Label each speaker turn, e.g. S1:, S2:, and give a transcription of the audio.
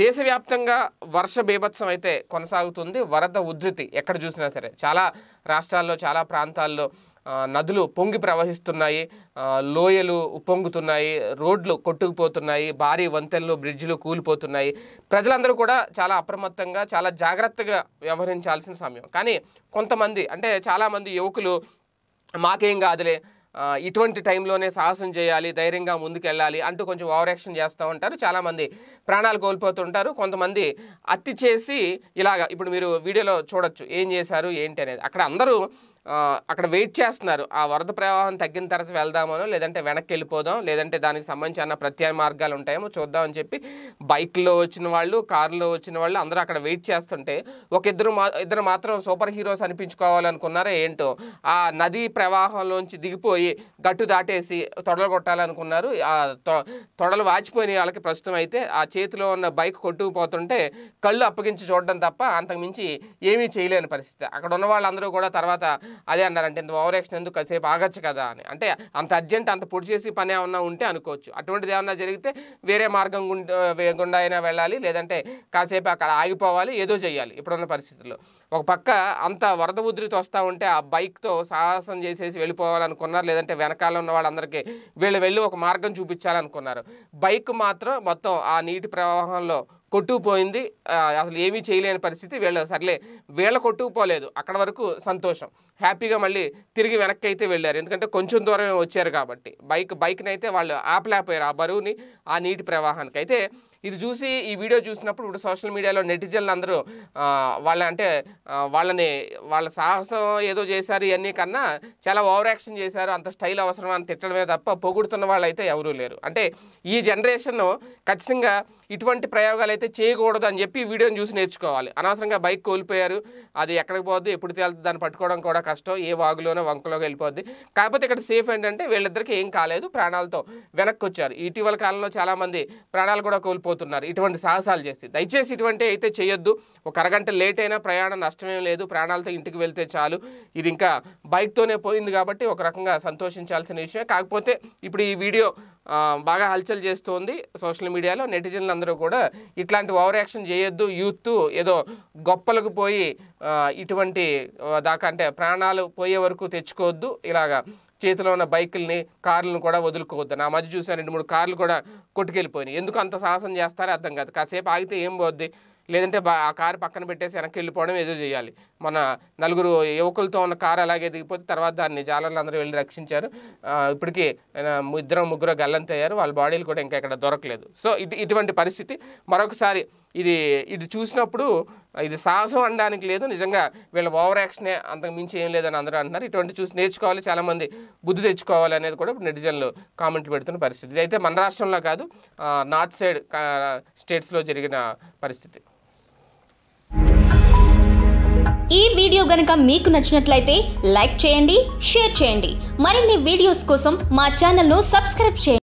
S1: దేశవ్యాప్తంగా వర్ష బీభత్సం అయితే కొనసాగుతుంది వరద ఉధృతి ఎక్కడ చూసినా సరే చాలా రాష్ట్రాల్లో చాలా ప్రాంతాల్లో నదులు పొంగి ప్రవహిస్తున్నాయి లోయలు ఉప్పొంగుతున్నాయి రోడ్లు కొట్టుకుపోతున్నాయి భారీ వంతెనలు బ్రిడ్జిలు కూలిపోతున్నాయి ప్రజలందరూ కూడా చాలా అప్రమత్తంగా చాలా జాగ్రత్తగా వ్యవహరించాల్సిన సమయం కానీ కొంతమంది అంటే చాలామంది యువకులు మాకేం కాదులే ఇటువంటి టైంలోనే సాహసం చేయాలి ధైర్యంగా ముందుకెళ్ళాలి అంటూ కొంచెం ఓవర్ యాక్షన్ చేస్తూ ఉంటారు చాలామంది ప్రాణాలు కోల్పోతుంటారు కొంతమంది అత్తి చేసి ఇలాగ ఇప్పుడు మీరు వీడియోలో చూడొచ్చు ఏం చేశారు ఏంటి అనేది అక్కడ అందరూ అక్కడ వెయిట్ చేస్తున్నారు ఆ వరద ప్రవాహం తగ్గిన తర్వాత వెళ్దామనో లేదంటే వెనక్కి వెళ్ళిపోదాం లేదంటే దానికి సంబంధించి అన్న ప్రత్యాయ మార్గాలు ఉంటాయేమో చూద్దామని చెప్పి బైక్లో వచ్చిన వాళ్ళు కార్లో వచ్చిన వాళ్ళు అందరూ అక్కడ వెయిట్ చేస్తుంటే ఒక ఇద్దరు మా ఇద్దరు మాత్రం సూపర్ హీరోస్ అనిపించుకోవాలనుకున్నారో ఏంటో ఆ నదీ ప్రవాహంలోంచి దిగిపోయి గట్టు దాటేసి తొడలు కొట్టాలనుకున్నారు ఆ తొడలు వాచిపోయిన వాళ్ళకి ప్రస్తుతం అయితే ఆ చేతిలో ఉన్న బైక్ కొట్టుకుపోతుంటే కళ్ళు అప్పగించి చూడడం తప్ప అంతకుమించి ఏమీ చేయలేని పరిస్థితి అక్కడ ఉన్న వాళ్ళందరూ కూడా తర్వాత అదే అన్నారంటే ఇంత ఓవర్ యాక్షన్ ఎందుకు కాసేపు ఆగచ్చు కదా అని అంటే అంత అర్జెంట్ అంత పొడి చేసి పని ఏమన్నా ఉంటే అనుకోవచ్చు అటువంటిది ఏమన్నా జరిగితే వేరే మార్గం గుండా అయినా వెళ్ళాలి లేదంటే కాసేపు అక్కడ ఆగిపోవాలి ఏదో చేయాలి ఇప్పుడున్న పరిస్థితుల్లో ఒక పక్క అంత వరద ఉధృతి వస్తూ ఉంటే ఆ బైక్తో సాహసం చేసేసి వెళ్ళిపోవాలనుకున్నారు లేదంటే వెనకాల ఉన్న వాళ్ళందరికీ వీళ్ళు వెళ్ళి ఒక మార్గం చూపించాలనుకున్నారు బైక్ మాత్రం మొత్తం ఆ నీటి ప్రవాహంలో కొట్టుకుపోయింది అసలు ఏమీ చేయలేని పరిస్థితి వీళ్ళు సర్లే వీళ్ళ కొట్టుకుపోలేదు అక్కడ వరకు సంతోషం హ్యాపీగా మళ్ళీ తిరిగి వెనక్కి అయితే వెళ్ళారు ఎందుకంటే కొంచెం దూరమే వచ్చారు కాబట్టి బైక్ బైక్ని అయితే వాళ్ళు ఆపలేకపోయారు ఆ బరువుని ఆ నీటి ప్రవాహానికి అయితే ఇది చూసి ఈ వీడియో చూసినప్పుడు ఇప్పుడు సోషల్ మీడియాలో నెటిజన్లు అందరూ వాళ్ళ అంటే వాళ్ళని వాళ్ళ సాహసం ఏదో చేశారు ఇవన్నీ కన్నా చాలా ఓవర్ యాక్షన్ చేశారు అంత స్టైల్ అవసరం అని తిట్టడమే తప్ప పొగుడుతున్న వాళ్ళు అయితే ఎవరూ లేరు అంటే ఈ జనరేషన్ ఖచ్చితంగా ఇటువంటి ప్రయోగాలు అయితే చేయకూడదు అని చెప్పి వీడియోని చూసి నేర్చుకోవాలి అనవసరంగా బైక్ కోల్పోయారు అది ఎక్కడికి పోద్దు ఎప్పుడు తేలుతుంది దాన్ని పట్టుకోవడం కూడా కష్టం ఏ వాగులోనో వంకలోకి వెళ్ళిపోద్ది కాకపోతే ఇక్కడ సేఫ్ ఏంటంటే వీళ్ళిద్దరికీ ఏం కాలేదు ప్రాణాలతో వెనక్కి వచ్చారు ఇటీవల కాలంలో చాలామంది ప్రాణాలు కూడా కోల్పోతారు పోతున్నారు ఇటువంటి సాహసాలు చేసి దయచేసి ఇటువంటి అయితే చేయొద్దు ఒక అరగంట లేట్ అయినా ప్రయాణం నష్టమేం లేదు ప్రాణాలతో ఇంటికి వెళ్తే చాలు ఇది ఇంకా బైక్తోనే పోయింది కాబట్టి ఒక రకంగా సంతోషించాల్సిన విషయమే కాకపోతే ఇప్పుడు ఈ వీడియో బాగా హల్చల్ చేస్తోంది సోషల్ మీడియాలో నెటిజన్లు అందరూ కూడా ఇట్లాంటి ఓవర్ యాక్షన్ చేయొద్దు యూత్ ఏదో గొప్పలకు పోయి ఇటువంటి దాకా అంటే ప్రాణాలు పోయే వరకు తెచ్చుకోవద్దు ఇలాగా చేతిలో ఉన్న బైకుల్ని కార్లను కూడా వదులుకోవద్దు నా మధ్య చూసిన రెండు మూడు కార్లు కూడా కొట్టుకెళ్ళిపోయినాయి ఎందుకు అంత సాహసం చేస్తారో అర్థం కాదు కాసేపు ఆగితే ఏం పోద్ది లేదంటే ఆ కారు పక్కన పెట్టేసి వెనక్కి వెళ్ళిపోవడం ఏదో చేయాలి మన నలుగురు యువకులతో ఉన్న కారు అలాగే దిగిపోతే తర్వాత దాన్ని జాలర్లు అందరూ వెళ్ళి రక్షించారు ఇప్పటికీ ఇద్దరు ముగ్గురు గల్లంతయ్యారు వాళ్ళ బాడీలు కూడా ఇంకా ఇక్కడ దొరకలేదు సో ఇది ఇటువంటి పరిస్థితి మరొకసారి ఇది ఇది చూసినప్పుడు ఇది సాహసం అనడానికి లేదు నిజంగా వీళ్ళ ఓవర్ యాక్షనే అంతకు మించి ఏం లేదని అందరూ అంటున్నారు ఇటువంటి చూసి నేర్చుకోవాలి చాలామంది బుద్ధి తెచ్చుకోవాలి అనేది కూడా ఇప్పుడు నెటిజన్లు కామెంట్లు పెడుతున్న పరిస్థితి అయితే మన రాష్ట్రంలో కాదు నార్త్ సైడ్ స్టేట్స్లో జరిగిన పరిస్థితి ఈ వీడియో గనుక మీకు నచ్చినట్లయితే లైక్ చేయండి షేర్ చేయండి మరిన్ని వీడియోస్ కోసం మా ఛానల్ను సబ్స్క్రైబ్ చేయండి